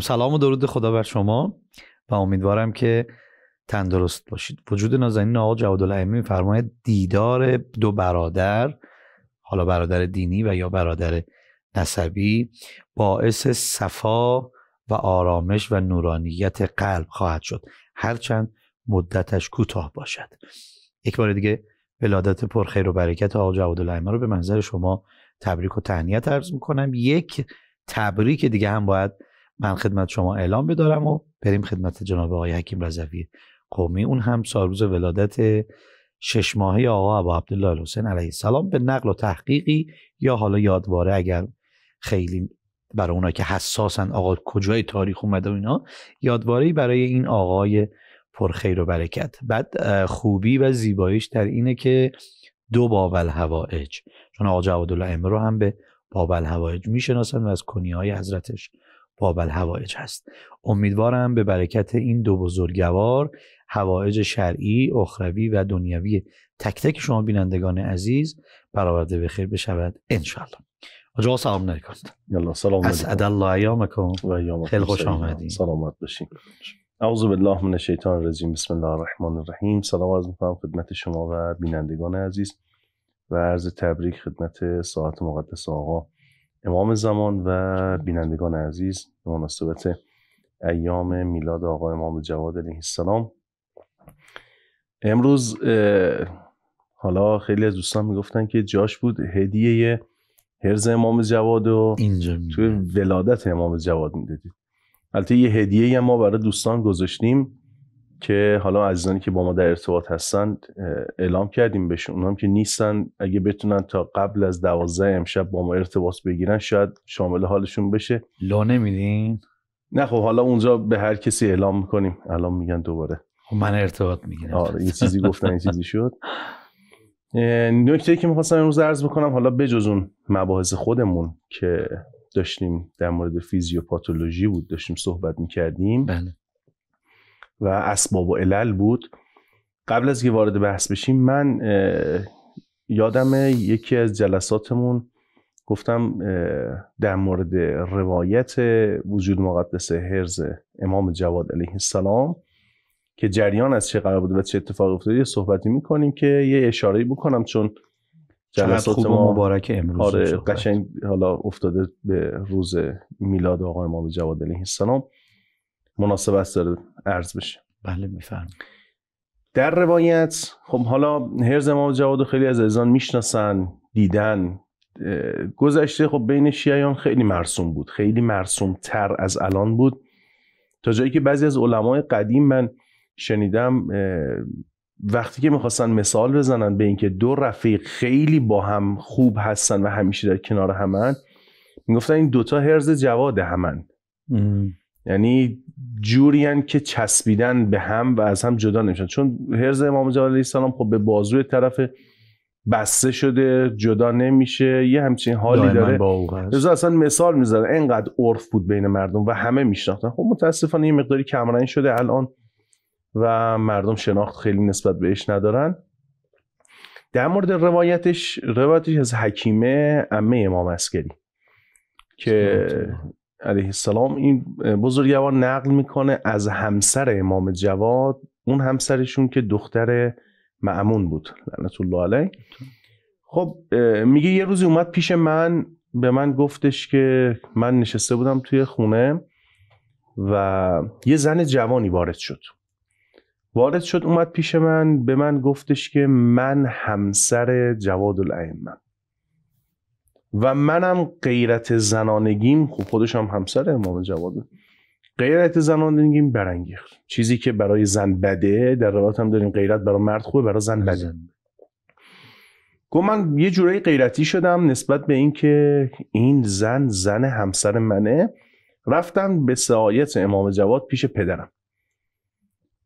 سلام و درود خدا بر شما و امیدوارم که تندرست باشید وجود نازنین آقا جوادالعلمی میفرماید دیدار دو برادر حالا برادر دینی و یا برادر نسبی باعث صفا و آرامش و نورانیت قلب خواهد شد هرچند مدتش کوتاه باشد یک بار دیگه ولادت پرخیر و برکت آقا جوادالعلمی رو به منظر شما تبریک و تهنیت عرض میکنم یک تبریک دیگه هم باید من خدمت شما اعلام بدارم و بریم خدمت جناب آقای حکیم رضوی قومی اون هم سالروز ولادت شش ماهه آقا ابا عبدالله حسین علیه السلام به نقل و تحقیقی یا حالا یادواره اگر خیلی برای اونا که حساسن آقا کجای تاریخ اومده و اینا یادواری برای این آقای پرخیر و برکت بعد خوبی و زیباییش در اینه که دو بابل هوایج چون آقا الله امرو هم به بابل هوایج میشناسن و از کنیه های حضرتش بابل هوایج هست امیدوارم به برکت این دو بزرگوار هوایج شرعی، اخروی و دنیوی تک تک شما بینندگان عزیز برآورده به خیر بشود انشالله آجا سلام نکنید سلام اسعد الله ایامکم و خیلی خوش آمدید سلامت باشین اعوذ بالله من الشیطان الرجیم بسم الله الرحمن الرحیم سلام عرض میکنم خدمت شما و بینندگان عزیز و عرض تبریک خدمت ساعت مقدس آقا امام زمان و بینندگان عزیز به مناسبت ایام میلاد آقا امام جواد علیه السلام امروز حالا خیلی از دوستان میگفتن که جاش بود هدیه هرز امام جواد و اینجا توی ولادت امام جواد میدادید البته یه هدیه هم ما برای دوستان گذاشتیم که حالا عزیزانی که با ما در ارتباط هستن اعلام کردیم بهشون اونام که نیستن اگه بتونن تا قبل از دوازده امشب با ما ارتباط بگیرن شاید شامل حالشون بشه لا نمیدین نه خب حالا اونجا به هر کسی اعلام میکنیم الان میگن دوباره خب، من ارتباط میگیرم آره یه چیزی گفتن یه چیزی شد نکته که میخواستم امروز عرض بکنم حالا بجز اون مباحث خودمون که داشتیم در مورد فیزیوپاتولوژی بود داشتیم صحبت میکردیم بله. و اسباب و علل بود قبل از که وارد بحث بشیم من یادم یکی از جلساتمون گفتم در مورد روایت وجود مقدس حرز امام جواد علیه السلام که جریان از چه قرار بوده و چه اتفاق افتاده یه صحبتی میکنیم که یه اشاره بکنم چون جلسات ما مبارک امروز آره، قشنگ حالا افتاده به روز میلاد آقای امام جواد علیه السلام مناسبت داره عرض بشه بله میفهم در روایت خب حالا هرز امام جواد خیلی از ازان میشناسن دیدن گذشته خب بین شیعیان خیلی مرسوم بود خیلی مرسوم تر از الان بود تا جایی که بعضی از علمای قدیم من شنیدم وقتی که میخواستن مثال بزنن به اینکه دو رفیق خیلی با هم خوب هستن و همیشه در کنار همن میگفتن این دوتا هرز جواد همن یعنی جوریان که چسبیدن به هم و از هم جدا نمیشن چون حرز امام جواد علیه السلام خب به بازوی طرف بسته شده جدا نمیشه یه همچین حالی داره رضا اصلا مثال میذاره اینقدر عرف بود بین مردم و همه میشناختن خب متاسفانه یه مقداری کمرنگ شده الان و مردم شناخت خیلی نسبت بهش ندارن در مورد روایتش روایتش از حکیمه امه امام اسکری که علیه السلام این بزرگوار نقل میکنه از همسر امام جواد اون همسرشون که دختر معمون بود لعنت الله علیه خب میگه یه روزی اومد پیش من به من گفتش که من نشسته بودم توی خونه و یه زن جوانی وارد شد وارد شد اومد پیش من به من گفتش که من همسر جواد الائمم و منم غیرت زنانگیم خب خودش هم همسر امام جواد، غیرت زنانگیم برانگیخت چیزی که برای زن بده در روایت هم داریم غیرت برای مرد خوبه برای زن بده گفت من یه جورایی غیرتی شدم نسبت به اینکه این زن زن همسر منه رفتم به سعایت امام جواد پیش پدرم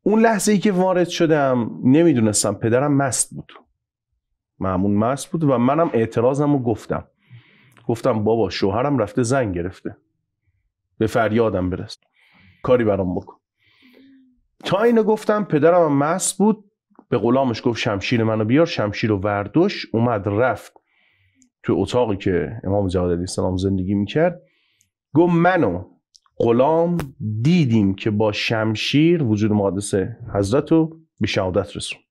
اون لحظه ای که وارد شدم نمیدونستم پدرم مست بود معمون مست بود و منم اعتراضم رو گفتم گفتم بابا شوهرم رفته زن گرفته به فریادم برست کاری برام بکن تا اینو گفتم پدرم مس بود به غلامش گفت شمشیر منو بیار شمشیر و وردوش اومد رفت تو اتاقی که امام جواد علیه السلام زندگی میکرد گفت منو غلام دیدیم که با شمشیر وجود مقدس حضرت رو به شهادت رسون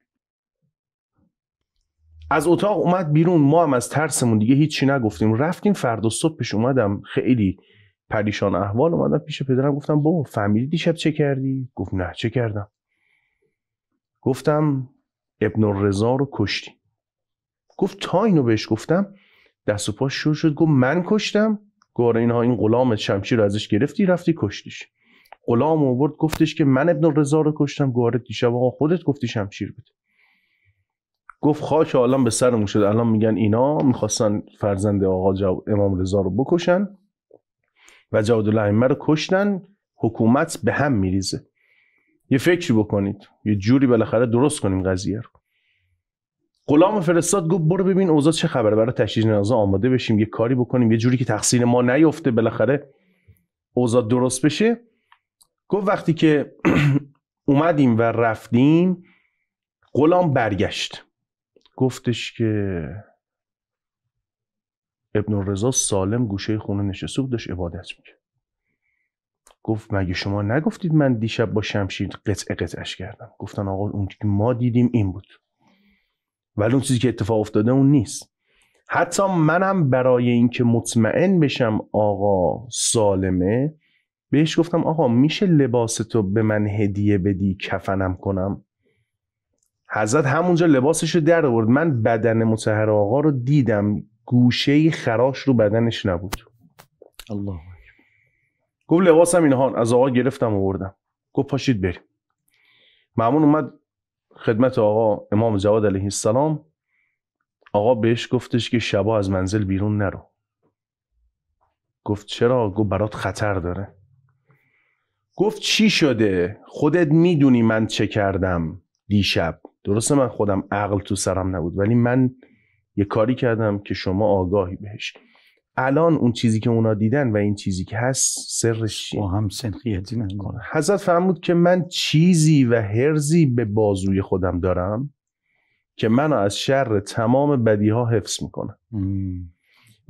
از اتاق اومد بیرون ما هم از ترسمون دیگه هیچی نگفتیم رفتیم فردا صبحش اومدم خیلی پریشان احوال اومدم پیش پدرم گفتم بابا فهمیدی دیشب چه کردی گفت نه چه کردم گفتم ابن الرضا رو کشتی گفت تا اینو بهش گفتم دست و پاش شور شد گفت من کشتم گوره اینها این غلام شمشیر رو ازش گرفتی رفتی کشتیش غلام آورد گفتش که من ابن الرضا رو کشتم گوره دیشب آقا خودت گفتی شمشیر بود گفت خاک عالم به سرمون شد الان میگن اینا میخواستن فرزند آقا جو... امام رضا رو بکشن و جواد الائمه رو کشتن حکومت به هم میریزه یه فکری بکنید یه جوری بالاخره درست کنیم قضیه رو غلام فرستاد گفت برو ببین اوضاع چه خبره برای تشییع جنازه آماده بشیم یه کاری بکنیم یه جوری که تقصیر ما نیفته بالاخره اوضاع درست بشه گفت وقتی که اومدیم و رفتیم غلام برگشت گفتش که ابن رضا سالم گوشه خونه نشسته بود داشت عبادت میکرد گفت مگه شما نگفتید من دیشب با شمشیر قطع قطعش کردم گفتن آقا اون که ما دیدیم این بود ولی اون چیزی که اتفاق افتاده اون نیست حتی منم برای اینکه مطمئن بشم آقا سالمه بهش گفتم آقا میشه لباس تو به من هدیه بدی کفنم کنم حضرت همونجا لباسش رو در آورد من بدن متحر آقا رو دیدم گوشه خراش رو بدنش نبود الله گفت لباسم اینها از آقا گرفتم آوردم گفت پاشید بریم معمون اومد خدمت آقا امام جواد علیه السلام آقا بهش گفتش که شبا از منزل بیرون نرو گفت چرا؟ گفت برات خطر داره گفت چی شده؟ خودت میدونی من چه کردم دیشب درسته من خودم عقل تو سرم نبود ولی من یه کاری کردم که شما آگاهی بهش الان اون چیزی که اونا دیدن و این چیزی که هست سرش و هم سنخیتی نکنه خب، حضرت فرمود که من چیزی و هرزی به بازوی خودم دارم که منو از شر تمام ها حفظ میکنه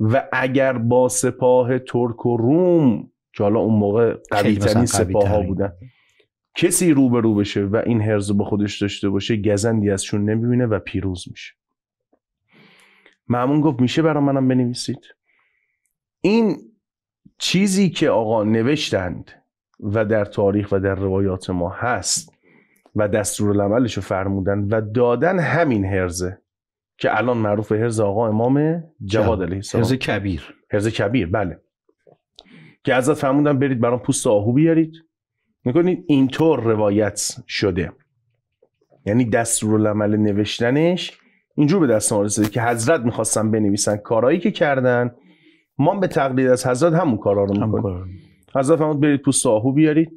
و اگر با سپاه ترک و روم که حالا اون موقع قویترین سپاه ها بودن کسی رو رو بشه و این هرز با خودش داشته باشه گزندی ازشون نمیبینه و پیروز میشه معمون گفت میشه برا منم بنویسید این چیزی که آقا نوشتند و در تاریخ و در روایات ما هست و العملش رو فرمودن و دادن همین هرزه که الان معروف هرز آقا امام جواد علیه السلام کبیر هرز کبیر بله که ازت فرمودن برید برام پوست آهو بیارید میکنید اینطور روایت شده یعنی دستورالعمل نوشتنش اینجور به دست ما رسیده که حضرت میخواستن بنویسن کارهایی که کردن ما به تقلید از حضرت همون کارا رو میکنیم حضرت فرمود برید پوست آهو بیارید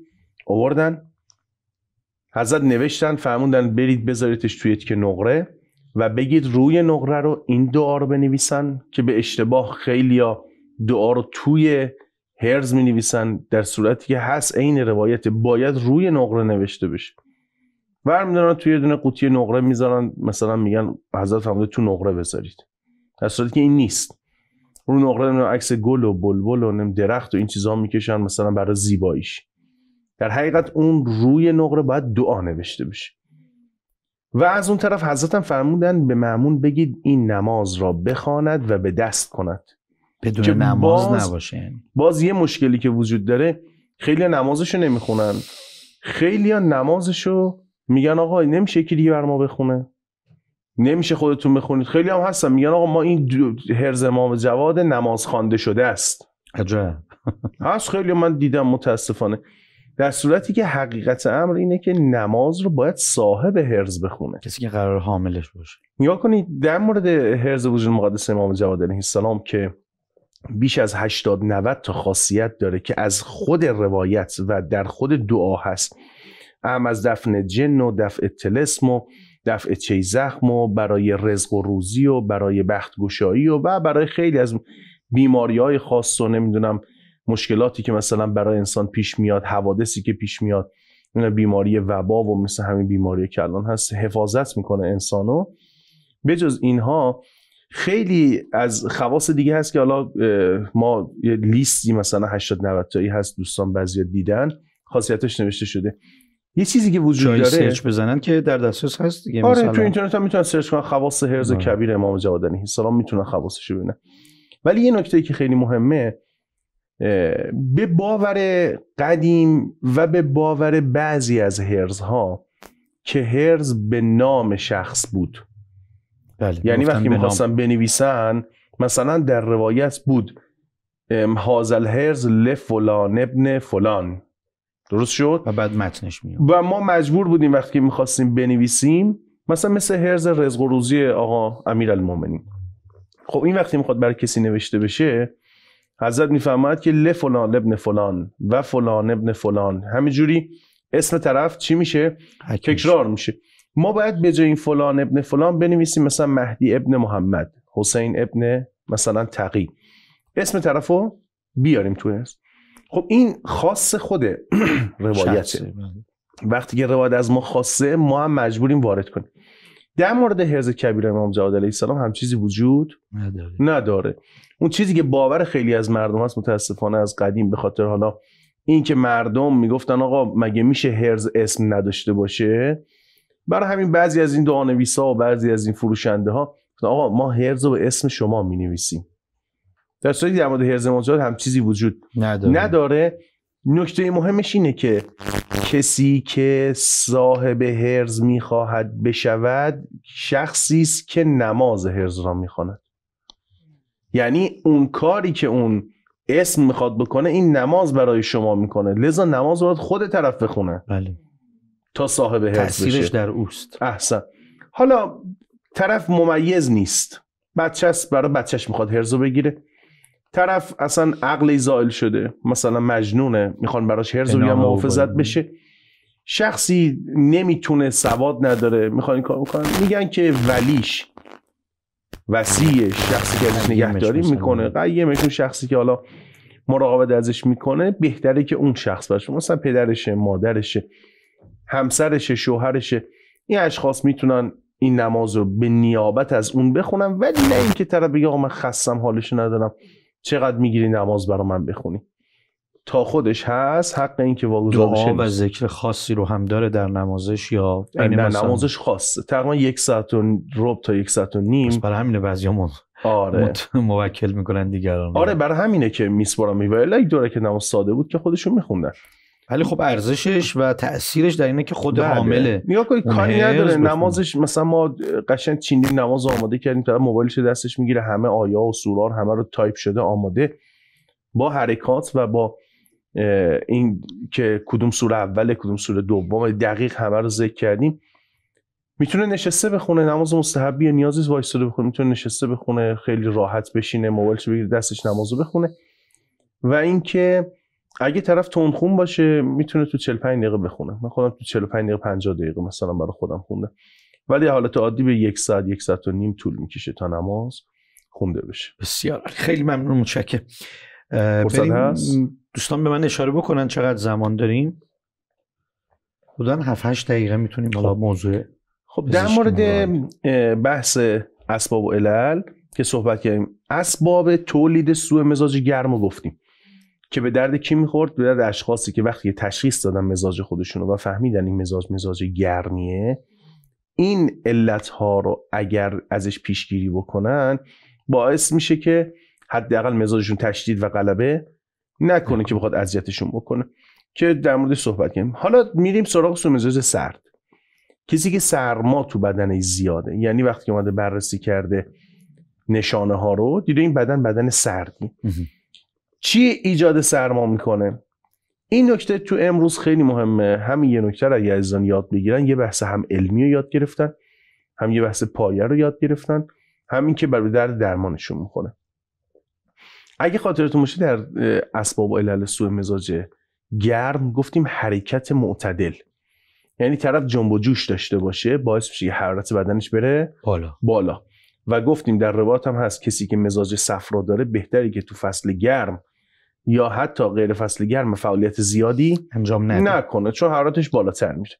آوردن حضرت نوشتن فرموندن برید بذاریدش توی که نقره و بگید روی نقره رو این دعا رو بنویسن که به اشتباه خیلی دعا رو توی هرز می نویسن در صورتی که هست عین روایت باید روی نقره نوشته بشه برمیدارن توی یه دونه قوطی نقره میذارن مثلا میگن حضرت فرموده تو نقره بذارید در صورتی که این نیست رو نقره عکس گل و بلبل و نم درخت و این چیزها میکشن مثلا برای زیباییش در حقیقت اون روی نقره باید دعا نوشته بشه و از اون طرف حضرت فرمودن به معمون بگید این نماز را بخواند و به دست کند بدون نماز باز نباشه باز یه مشکلی که وجود داره خیلی نمازشو نمیخونن خیلی نمازشو میگن آقا نمیشه یکی دیگه بر ما بخونه نمیشه خودتون بخونید خیلی هم هستن میگن آقا ما این هرز امام جواد نماز خوانده شده است عجب هست خیلی من دیدم متاسفانه در صورتی که حقیقت امر اینه که نماز رو باید صاحب هرز بخونه کسی که قرار حاملش باشه نگاه کنید در مورد هرز وجود مقدس امام جواد علیه السلام که بیش از 80 90 تا خاصیت داره که از خود روایت و در خود دعا هست هم از دفن جن و دفع تلسم و دفع چی زخم و برای رزق و روزی و برای بخت گشایی و, و برای خیلی از بیماری های خاص و نمیدونم مشکلاتی که مثلا برای انسان پیش میاد حوادثی که پیش میاد بیماری وبا و مثل همین بیماری که الان هست حفاظت میکنه انسانو جز اینها خیلی از خواص دیگه هست که حالا ما یه لیستی مثلا 80 90 تایی هست دوستان بعضیا دیدن خاصیتش نوشته شده یه چیزی که وجود داره سرچ بزنن که در دسترس هست دیگه آره تو اینترنت هم میتونن سرچ کنن خواص هرز آه. کبیر امام جوادانی السلام میتونن خواصش رو ببینن ولی یه نکته که خیلی مهمه به باور قدیم و به باور بعضی از هرزها که هرز به نام شخص بود بله. یعنی وقتی میخواستن بنویسن مثلا در روایت بود هازل هرز لفلان ابن فلان درست شد و بعد متنش میاد و ما مجبور بودیم وقتی که میخواستیم بنویسیم مثلا مثل هرز رزق و روزی آقا امیرالمومنین خب این وقتی میخواد برای کسی نوشته بشه حضرت میفهمد که لفلان ابن فلان و فلان ابن فلان همینجوری اسم طرف چی میشه تکرار میشه ما باید به جای این فلان ابن فلان بنویسیم مثلا مهدی ابن محمد حسین ابن مثلا تقی اسم رو بیاریم تو اسم خب این خاص خود روایته بله. وقتی که روایت از ما خاصه ما هم مجبوریم وارد کنیم در مورد حرز کبیر امام جواد علیه السلام هم چیزی وجود نداره. نداره اون چیزی که باور خیلی از مردم هست متاسفانه از قدیم به خاطر حالا این که مردم میگفتن آقا مگه میشه هرز اسم نداشته باشه برای همین بعضی از این دعانویس ها و بعضی از این فروشنده ها آقا ما هرز رو به اسم شما می نویسیم در صورتی در مورد هرز مازاد هم چیزی وجود نداره, نداره. نکته مهمش اینه که کسی که صاحب هرز میخواهد بشود شخصی است که نماز هرز را میخواند یعنی اون کاری که اون اسم میخواد بکنه این نماز برای شما میکنه لذا نماز باید خود طرف بخونه بله تا صاحب حفظ در اوست احسن حالا طرف ممیز نیست بچه‌ش برای بچهش میخواد هرزو بگیره طرف اصلا عقلی زائل شده مثلا مجنونه میخوان براش هرزو یا محافظت بشه شخصی نمیتونه سواد نداره میخوان کار میکنن میگن که ولیش وسیع شخصی که ازش نگهداری میکنه قیمش اون شخصی که حالا مراقبت ازش میکنه بهتره که اون شخص باشه مثلا پدرشه مادرشه همسرش شوهرش این اشخاص میتونن این نماز رو به نیابت از اون بخونن ولی نه اینکه طرف بگه آقا من خستم حالش ندارم چقدر میگیری نماز برا من بخونی تا خودش هست حق این که دعا و ذکر خاصی رو هم داره در نمازش یا نه یعنی مثلا... نمازش خاصه تقریبا یک ساعت و رب تا یک ساعت و نیم بس برای همین بعضیامون آره موکل میکنن دیگران آره برای همینه که میسپارم و یک دوره که نماز ساده بود که خودشون میخوندن ولی خب ارزشش و تاثیرش در اینه که خود بله. حامله نگاه کنید کاری نداره نمازش مثلا ما قشنگ چینی نماز آماده کردیم تا موبایلش دستش میگیره همه آیا و سورار همه رو تایپ شده آماده با حرکات و با این که کدوم سوره اول کدوم سوره دوم دقیق همه رو ذکر کردیم میتونه نشسته بخونه نماز مستحبی نیازی نیست وایستاده بخونه میتونه نشسته بخونه خیلی راحت بشینه موبایلش بگیره دستش نمازو بخونه و اینکه اگه طرف تونخون باشه میتونه تو 45 دقیقه بخونه من خودم تو 45 دقیقه 50 دقیقه مثلا برای خودم خونده ولی حالت عادی به یک ساعت یک ساعت و نیم طول میکشه تا نماز خونده بشه بسیار خیلی ممنون متشکرم بریم دوستان به من اشاره بکنن چقدر زمان داریم حدودا 7 8 دقیقه میتونیم حالا خب. موضوع خب در مورد بحث اسباب و علل که صحبت کردیم اسباب تولید سوء مزاج گرمو گفتیم که به درد کی میخورد به درد اشخاصی که وقتی تشخیص دادن مزاج خودشون و فهمیدن این مزاج مزاج گرمیه این علت ها رو اگر ازش پیشگیری بکنن باعث میشه که حداقل مزاجشون تشدید و غلبه نکنه که بخواد اذیتشون بکنه که در مورد صحبت کنیم حالا میریم سراغ سو مزاج سرد کسی که سرما تو بدنش زیاده یعنی وقتی که اومده بررسی کرده نشانه ها رو دیده این بدن بدن سردی چی ایجاد سرما میکنه این نکته تو امروز خیلی مهمه همین یه نکته رو اگه عزیزان یاد بگیرن یه بحث هم علمی رو یاد گرفتن هم یه بحث پایه رو یاد گرفتن همین که برای درد درمانشون میخوره. اگه خاطرتون باشه در اسباب و علل سوء مزاج گرم گفتیم حرکت معتدل یعنی طرف جنب و جوش داشته باشه باعث میشه حرارت بدنش بره بالا بالا و گفتیم در رواتم هم هست کسی که مزاج صفرا داره بهتری که تو فصل گرم یا حتی غیر فصل گرم فعالیت زیادی انجام نده. نکنه چون حرارتش بالاتر میره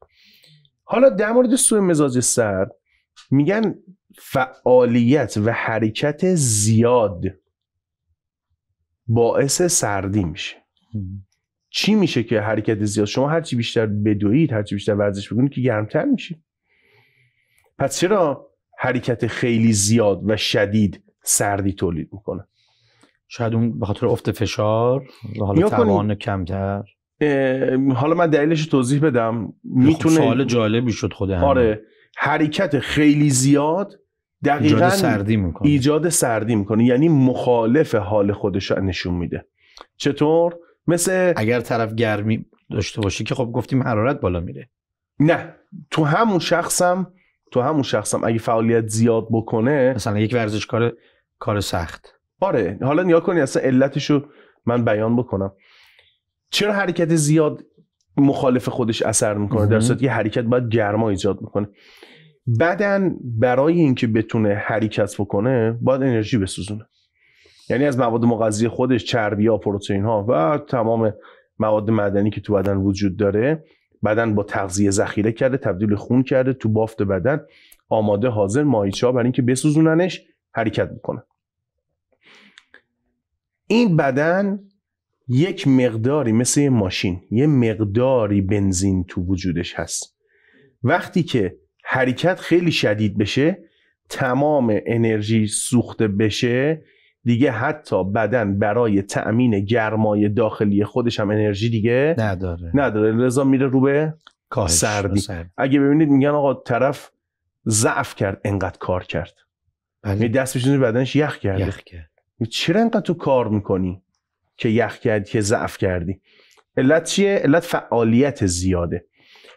حالا در مورد سوء مزاج سرد میگن فعالیت و حرکت زیاد باعث سردی میشه چی میشه که حرکت زیاد شما هرچی بیشتر بدوید هرچی بیشتر ورزش بکنید که گرمتر میشه پس چرا حرکت خیلی زیاد و شدید سردی تولید میکنه شاید اون به خاطر افت فشار و حالا توان کمتر حالا من دلیلش توضیح بدم خب، میتونه سوال جالبی شد خود هم. آره حرکت خیلی زیاد دقیقا ایجاد سردی میکنه ایجاد سردی میکنه یعنی مخالف حال خودش نشون میده چطور مثل اگر طرف گرمی داشته باشی که خب گفتیم حرارت بالا میره نه تو همون شخصم تو همون شخصم اگه فعالیت زیاد بکنه مثلا یک ورزشکار کار سخت آره حالا نیا کنی اصلا علتشو من بیان بکنم چرا حرکت زیاد مخالف خودش اثر میکنه در صورتی که حرکت باید گرما ایجاد میکنه بدن برای اینکه بتونه حرکت بکنه باید انرژی بسوزونه یعنی از مواد مغذی خودش چربی ها پروتئین ها و تمام مواد مدنی که تو بدن وجود داره بدن با تغذیه ذخیره کرده تبدیل خون کرده تو بافت بدن آماده حاضر ماهیچه ها برای اینکه بسوزوننش حرکت میکنه این بدن یک مقداری مثل یه ماشین یه مقداری بنزین تو وجودش هست وقتی که حرکت خیلی شدید بشه تمام انرژی سوخته بشه دیگه حتی بدن برای تأمین گرمای داخلی خودش هم انرژی دیگه نداره نداره لذا میره رو به سردی. سردی اگه ببینید میگن آقا طرف ضعف کرد انقدر کار کرد بله. یعنی دست بشین بدنش یخ کرد. یخ کرد. یعنی چرا انقدر تو کار میکنی که یخ کرد که ضعف کردی علت چیه علت فعالیت زیاده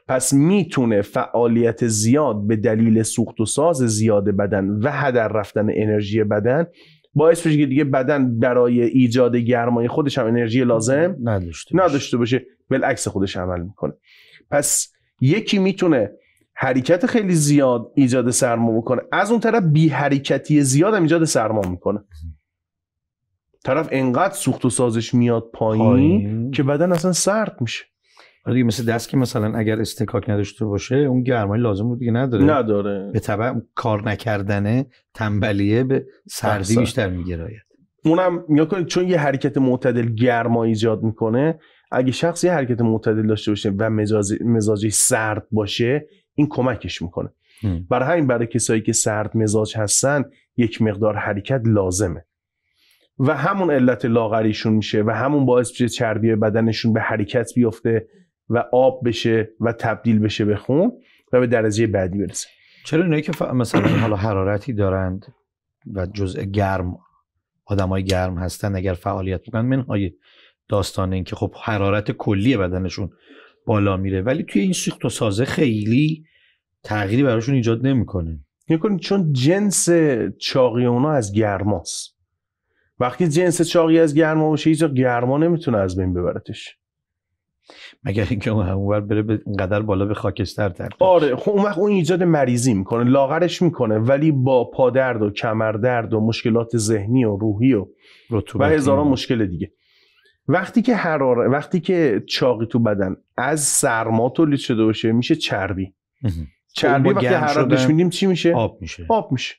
پس میتونه فعالیت زیاد به دلیل سوخت و ساز زیاد بدن و هدر رفتن انرژی بدن باعث بشه که دیگه بدن برای ایجاد گرمای خودش هم انرژی لازم نداشته باشه, نداشته باشه. بالعکس خودش عمل میکنه پس یکی میتونه حرکت خیلی زیاد ایجاد سرما بکنه، از اون طرف بی حرکتی زیاد هم ایجاد سرما میکنه طرف انقدر سوخت و سازش میاد پایین, پایین. که بدن اصلا سرد میشه آره دیگه مثل دست که مثلا اگر استکاک نداشته باشه اون گرمای لازم رو دیگه نداره نداره به طبع کار نکردنه تنبلیه به سردی احسن. بیشتر میگراید اونم کنید چون یه حرکت معتدل گرما ایجاد میکنه اگه شخص یه حرکت معتدل داشته باشه و مزاجی, مزاجی سرد باشه این کمکش میکنه هم. برای همین برای کسایی که سرد مزاج هستن یک مقدار حرکت لازمه و همون علت لاغریشون میشه و همون باعث میشه چربی بدنشون به حرکت بیفته و آب بشه و تبدیل بشه به خون و به درجه بعدی برسه چرا اینایی که ف... مثلا حالا حرارتی دارند و جزء گرم های گرم هستن اگر فعالیت بکنن منهای داستان این که خب حرارت کلی بدنشون بالا میره ولی توی این سوخت و سازه خیلی تغییری براشون ایجاد نمیکنه نمیکنه یعنی چون جنس چاقی اونا از گرماست وقتی جنس چاقی از گرما باشه هیچ گرما نمیتونه از بین ببرتش مگر اینکه اون اونور بره به قدر بالا به خاکستر تر آره خب اون وقت اون ایجاد مریضی میکنه لاغرش میکنه ولی با پادرد و کمردرد و مشکلات ذهنی و روحی و و هزاران مشکل دیگه وقتی که حراره وقتی که چاقی تو بدن از سرما تولید شده باشه میشه چربی چربی خب، وقتی حرارتش میدیم چی میشه آب میشه آب میشه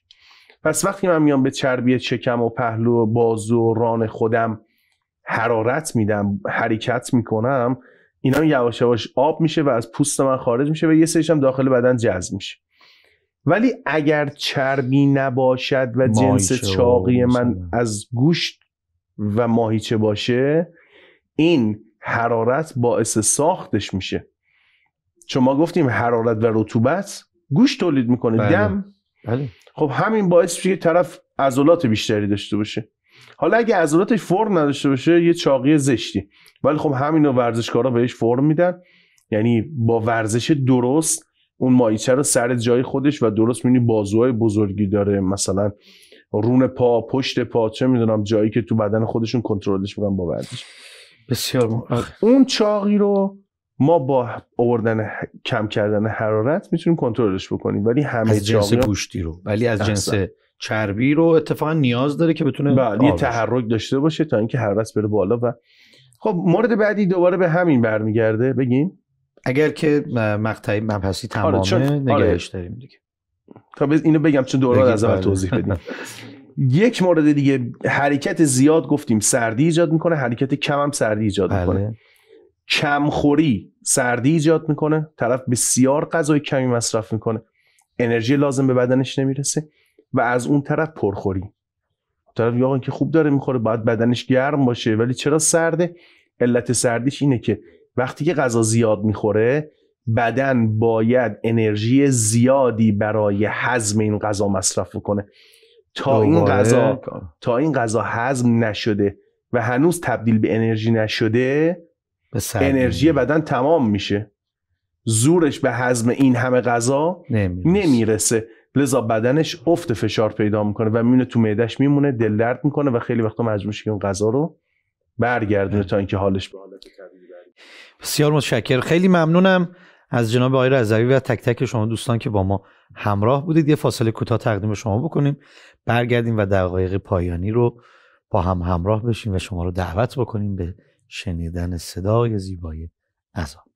پس وقتی من میام به چربی چکم و پهلو و بازو و ران خودم حرارت میدم حرکت میکنم اینا هم یواش یواش آب میشه و از پوست من خارج میشه و یه سریش هم داخل بدن جذب میشه ولی اگر چربی نباشد و جنس چاقی من از گوشت و ماهیچه باشه این حرارت باعث ساختش میشه چون ما گفتیم حرارت و رطوبت گوشت تولید میکنه بله. دم بله. خب همین باعث میشه که طرف عضلات بیشتری داشته باشه حالا اگه عضلاتش فرم نداشته باشه یه چاقی زشتی ولی خب همینو ورزشکارا بهش فرم میدن یعنی با ورزش درست اون مایچه رو سر جای خودش و درست میبینی بازوهای بزرگی داره مثلا رون پا پشت پا چه میدونم جایی که تو بدن خودشون کنترلش میکنن با ورزش بسیار اون چاقی رو ما با آوردن کم کردن حرارت میتونیم کنترلش بکنیم ولی همه از جنس رو ولی از جنس چربی رو اتفاقا نیاز داره که بتونه بله، یه تحرک داشته باشه تا اینکه هر بره بالا و خب مورد بعدی دوباره به همین برمیگرده بگیم اگر که مقطعی مبحثی آره، تمامه آره چون... نگهش داریم دیگه تا اینو بگم چون دوران از اول بله. توضیح بدیم یک مورد دیگه حرکت زیاد گفتیم سردی ایجاد میکنه حرکت کم هم سردی ایجاد بله. میکنه خوری سردی ایجاد میکنه طرف بسیار غذای کمی مصرف میکنه انرژی لازم به بدنش نمیرسه و از اون طرف پرخوری طرف یا که خوب داره میخوره باید بدنش گرم باشه ولی چرا سرده علت سردیش اینه که وقتی که غذا زیاد میخوره بدن باید انرژی زیادی برای هضم این غذا مصرف کنه تا این غذا تا این غذا هضم نشده و هنوز تبدیل به انرژی نشده انرژی بدن تمام میشه زورش به هضم این همه غذا نمیرسه لذا بدنش افت فشار پیدا میکنه و میونه تو معدهش میمونه دل درد میکنه و خیلی وقتا مجبور که اون غذا رو برگردونه تا اینکه حالش به حالت بسیار متشکر خیلی ممنونم از جناب آقای رضوی و تک تک شما دوستان که با ما همراه بودید یه فاصله کوتاه تقدیم شما بکنیم برگردیم و دقایق پایانی رو با هم همراه بشیم و شما رو دعوت بکنیم به شنیدن صدای زیبای عذاب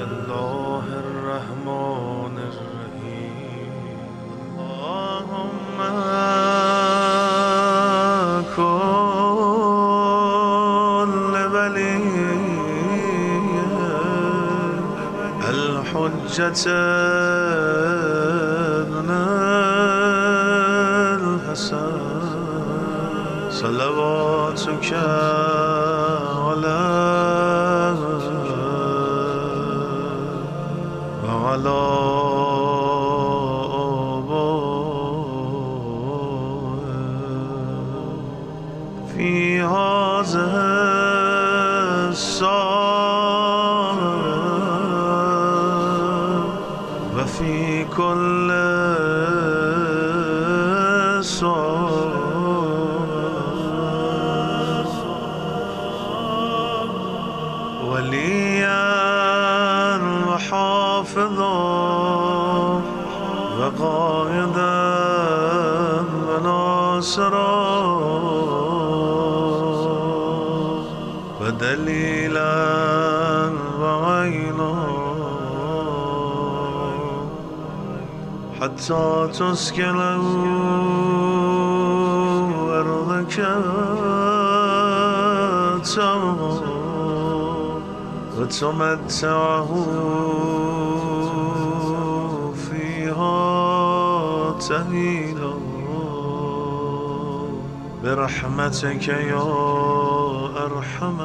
الله الرحمن الرحيم اللهم كل ولي الحجة ابن الحسن صلواتك كل صوت وليا وحافظا وقائدا وناصرا حتى تسكن أرضك تمام وتمتعه فيها تهينا برحمتك يا أرحم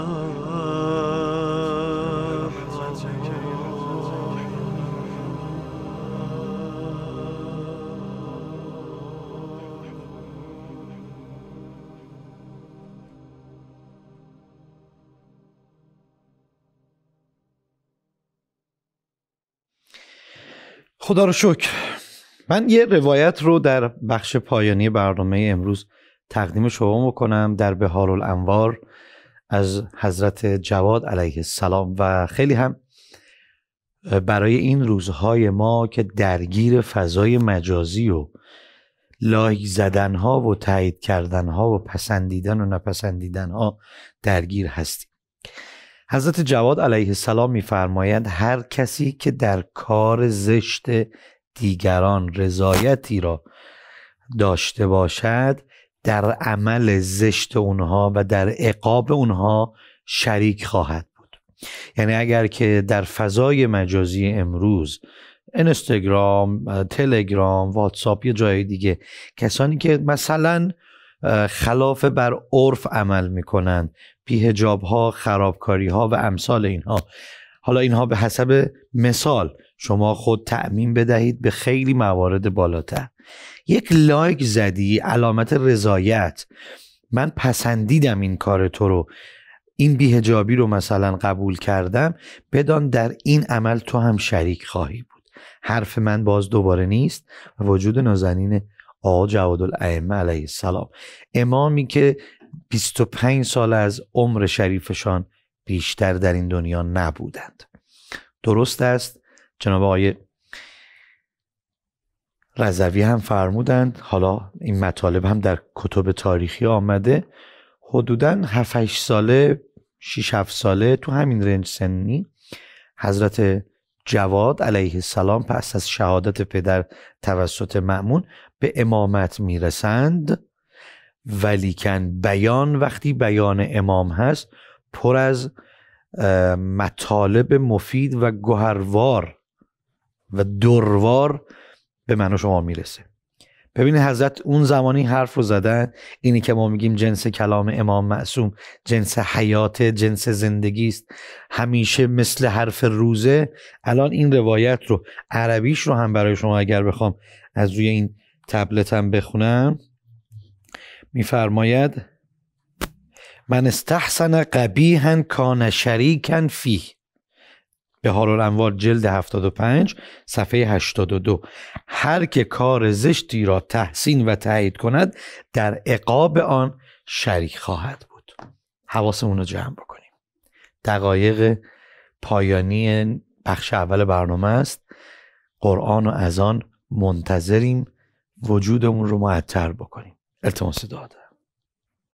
خدا رو شکر من یه روایت رو در بخش پایانی برنامه امروز تقدیم شما بکنم در بهار الانوار از حضرت جواد علیه السلام و خیلی هم برای این روزهای ما که درگیر فضای مجازی و لایک زدن ها و تایید کردن ها و پسندیدن و نپسندیدن ها درگیر هستیم حضرت جواد علیه السلام میفرمایند هر کسی که در کار زشت دیگران رضایتی را داشته باشد در عمل زشت اونها و در عقاب اونها شریک خواهد بود یعنی اگر که در فضای مجازی امروز اینستاگرام، تلگرام، واتساپ یا جای دیگه کسانی که مثلا خلاف بر عرف عمل میکنند، بیهجاب ها خرابکاری ها و امثال اینها حالا اینها به حسب مثال شما خود تعمین بدهید به خیلی موارد بالاتر یک لایک زدی علامت رضایت من پسندیدم این کار تو رو این بیهجابی رو مثلا قبول کردم بدان در این عمل تو هم شریک خواهی بود حرف من باز دوباره نیست و وجود نازنین آقا جواد علیه السلام امامی که 25 سال از عمر شریفشان بیشتر در این دنیا نبودند درست است جناب آقای رضوی هم فرمودند حالا این مطالب هم در کتب تاریخی آمده حدودا 7 ساله 6 7 ساله تو همین رنج سنی حضرت جواد علیه السلام پس از شهادت پدر توسط معمون به امامت میرسند ولیکن بیان وقتی بیان امام هست پر از مطالب مفید و گهروار و دروار به من و شما میرسه ببینید حضرت اون زمانی حرف رو زدن اینی که ما میگیم جنس کلام امام معصوم جنس حیات جنس زندگی است همیشه مثل حرف روزه الان این روایت رو عربیش رو هم برای شما اگر بخوام از روی این تبلتم بخونم میفرماید من استحسن قبیحا کان شریکن فی به حال انوار جلد 75 صفحه 82 هر که کار زشتی را تحسین و تایید کند در عقاب آن شریک خواهد بود حواسمون رو جمع بکنیم دقایق پایانی بخش اول برنامه است قرآن و از منتظریم وجودمون رو معطر بکنیم التماس دعا دادن